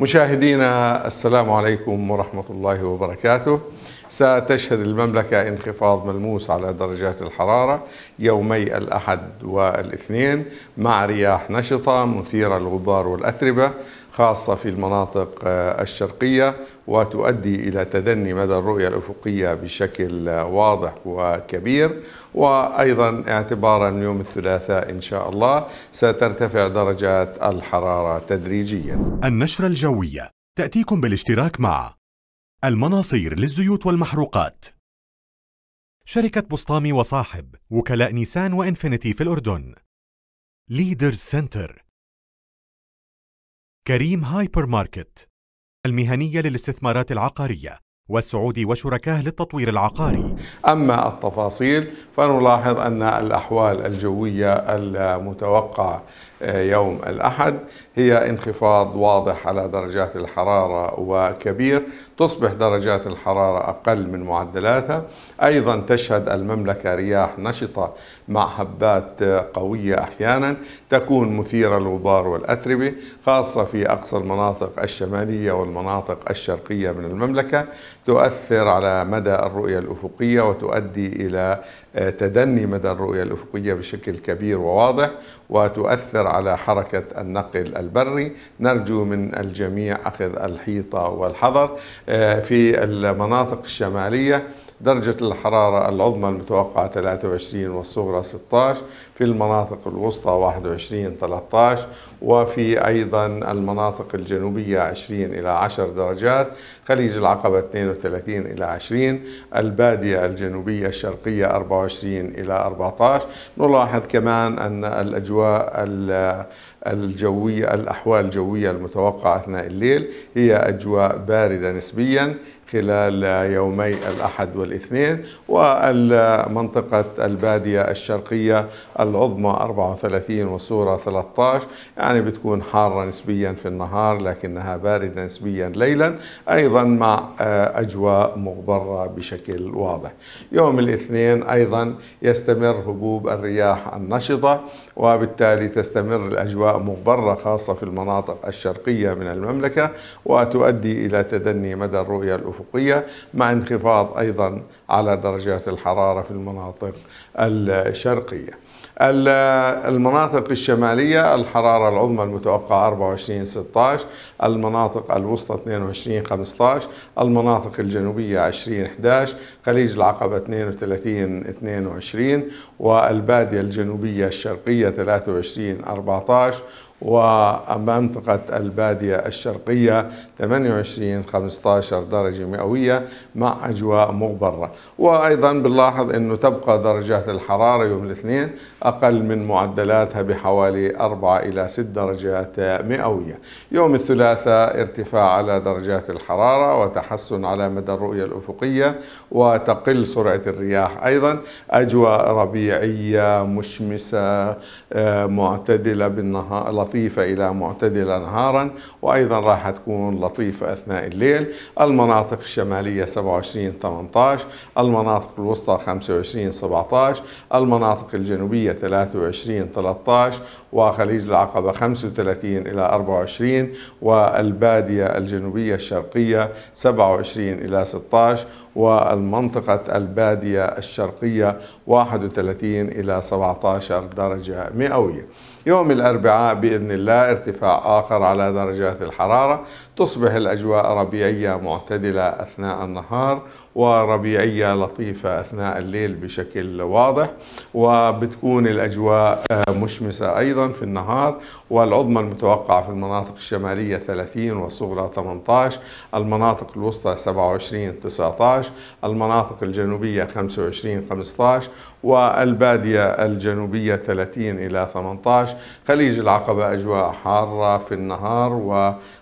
مشاهدينا السلام عليكم ورحمة الله وبركاته ستشهد المملكة انخفاض ملموس على درجات الحرارة يومي الأحد والاثنين مع رياح نشطة مثيرة للغبار والأتربة خاصة في المناطق آه، الشرقية وتؤدي إلى تدني مدى الرؤية الأفقية بشكل آه، واضح وكبير وأيضا اعتبارا يوم الثلاثاء إن شاء الله سترتفع درجات الحرارة تدريجيا النشرة الجوية تأتيكم بالاشتراك مع المناصير للزيوت والمحروقات شركة بسطامي وصاحب وكلاء نيسان وإنفينيتي في الأردن ليدر سنتر كريم هايبر ماركت المهنية للاستثمارات العقارية والسعودي وشركاه للتطوير العقاري أما التفاصيل فنلاحظ أن الأحوال الجوية المتوقعة آه، يوم الأحد هي انخفاض واضح على درجات الحرارة وكبير تصبح درجات الحرارة أقل من معدلاتها أيضا تشهد المملكة رياح نشطة مع هبات قوية أحيانا تكون مثيرة للغبار والأتربة خاصة في أقصى المناطق الشمالية والمناطق الشرقية من المملكة تؤثر على مدى الرؤية الأفقية وتؤدي إلى آه، تدني مدى الرؤية الأفقية بشكل كبير وواضح وتؤثر على حركة النقل البري نرجو من الجميع أخذ الحيطة والحذر آه، في المناطق الشمالية درجة الحرارة العظمى المتوقعة 23 والصغرى 16 في المناطق الوسطى 21 13 وفي أيضا المناطق الجنوبية 20 إلى 10 درجات خليج العقبة 32 إلى 20 البادية الجنوبية الشرقية 24 إلى 14 نلاحظ كمان أن الأجواء الجوية الأحوال الجوية المتوقعة أثناء الليل هي أجواء باردة نسبياً خلال يومي الأحد والاثنين والمنطقة البادية الشرقية العظمى 34 والصورة 13 يعني بتكون حارة نسبيا في النهار لكنها باردة نسبيا ليلا أيضا مع آه، أجواء مغبرة بشكل واضح يوم الاثنين أيضا يستمر هبوب الرياح النشطة وبالتالي تستمر الأجواء مغبرة خاصة في المناطق الشرقية من المملكة وتؤدي إلى تدني مدى الرؤية الأفقية الأفقية مع انخفاض أيضا على درجات الحرارة في المناطق الشرقية المناطق الشمالية الحرارة العظمى المتوقعة 24-16 المناطق الوسطى 22-15 المناطق الجنوبية 20-11 خليج العقبة 32-22 والبادية الجنوبية الشرقية 23-14 ومنطقة البادية الشرقية 28 15 درجة مئوية مع أجواء مغبرة وأيضا بنلاحظ أنه تبقى درجات الحرارة يوم الاثنين أقل من معدلاتها بحوالي 4 إلى 6 درجات مئوية يوم الثلاثاء ارتفاع على درجات الحرارة وتحسن على مدى الرؤية الأفقية وتقل سرعة الرياح أيضا أجواء ربيعية مشمسة آه، معتدلة بالنهار لطيفة إلى معتدلة نهارا وأيضا راح تكون لطيفة أثناء الليل المناطق الشمالية 27 18 المناطق الوسطى 25 17 المناطق الجنوبية 23 13 وخليج العقبة 35 إلى 24 والبادية الجنوبية الشرقية 27 إلى 16 والمنطقة البادية الشرقية 31 إلى 17 درجة مئوية يوم الأربعاء بإذن الله ارتفاع آخر على درجات الحرارة تصبح الأجواء ربيعية معتدلة أثناء النهار وربيعية لطيفة أثناء الليل بشكل واضح وبتكون الأجواء آه، مشمسة أيضا في النهار والعظمى المتوقعة في المناطق الشمالية 30 والصغرى 18 المناطق الوسطى 27 19 المناطق الجنوبية 25 15 والبادية الجنوبية 30 إلى 18 خليج العقبة أجواء حارة في النهار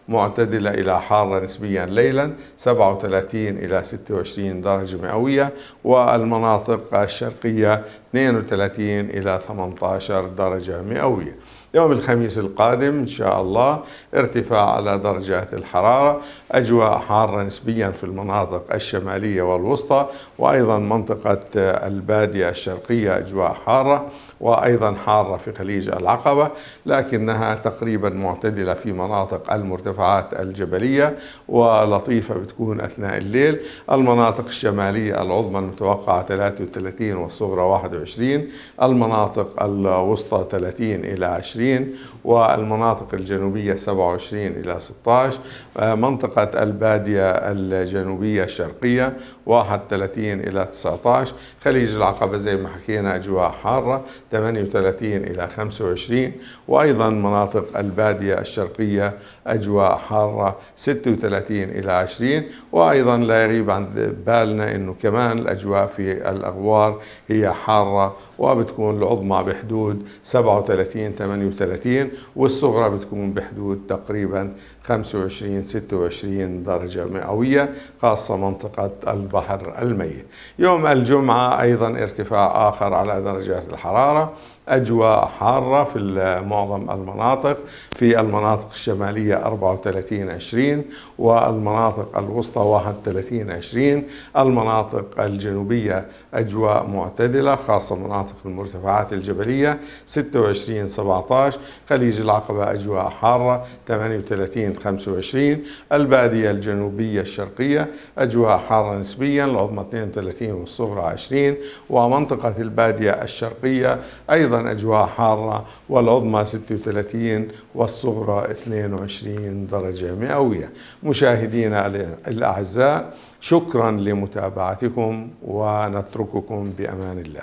ومعتدلة إلى حارة نسبيا ليلا 37 إلى 26 درجة مئوية والمناطق الشرقية 32 إلى 18 درجة مئوية يوم الخميس القادم إن شاء الله ارتفاع على درجات الحرارة أجواء حارة نسبيا في المناطق الشمالية والوسطى وأيضا منطقة البادية الشرقية أجواء حارة وأيضا حارة في خليج العقبة لكنها تقريبا معتدلة في مناطق المرتفعات الجبلية ولطيفة بتكون أثناء الليل المناطق الشمالية العظمى المتوقعة 33 والصغرى 21 21 المناطق الوسطى 30 إلى 20 والمناطق الجنوبية 27 إلى 16 آه، منطقة البادية الجنوبية الشرقية 31 إلى 19 خليج العقبة زي ما حكينا أجواء حارة 38 إلى 25 وأيضا مناطق البادية الشرقية أجواء حارة 36 إلى 20 وأيضا لا يغيب عن بالنا أنه كمان الأجواء في الأغوار هي حارة مرة وبتكون العظمى بحدود 37 38 والصغرى بتكون بحدود تقريبا 25 26 درجة مئوية خاصة منطقة البحر الميت يوم الجمعة أيضا ارتفاع آخر على درجات الحرارة أجواء حارة في معظم المناطق في المناطق الشمالية 34 20 والمناطق الوسطى 31 20 المناطق الجنوبية أجواء معتدلة خاصة مناطق المرتفعات الجبلية 26 17 خليج العقبة أجواء حارة 38 25 البادية الجنوبية الشرقية أجواء حارة نسبيا العظمى 32 والصغرى 20 ومنطقة البادية الشرقية أيضا أجواء حارة والعظمى 36 والصغرى 22 درجة مئوية مشاهدينا الأعزاء شكرا لمتابعتكم ونترككم بأمان الله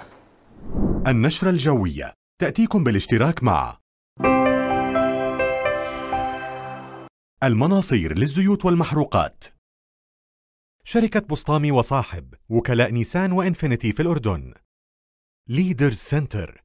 النشرة الجوية تأتيكم بالاشتراك مع المناصير للزيوت والمحروقات شركة بسطامي وصاحب وكلاء نيسان وإنفينيتي في الأردن ليدرز سنتر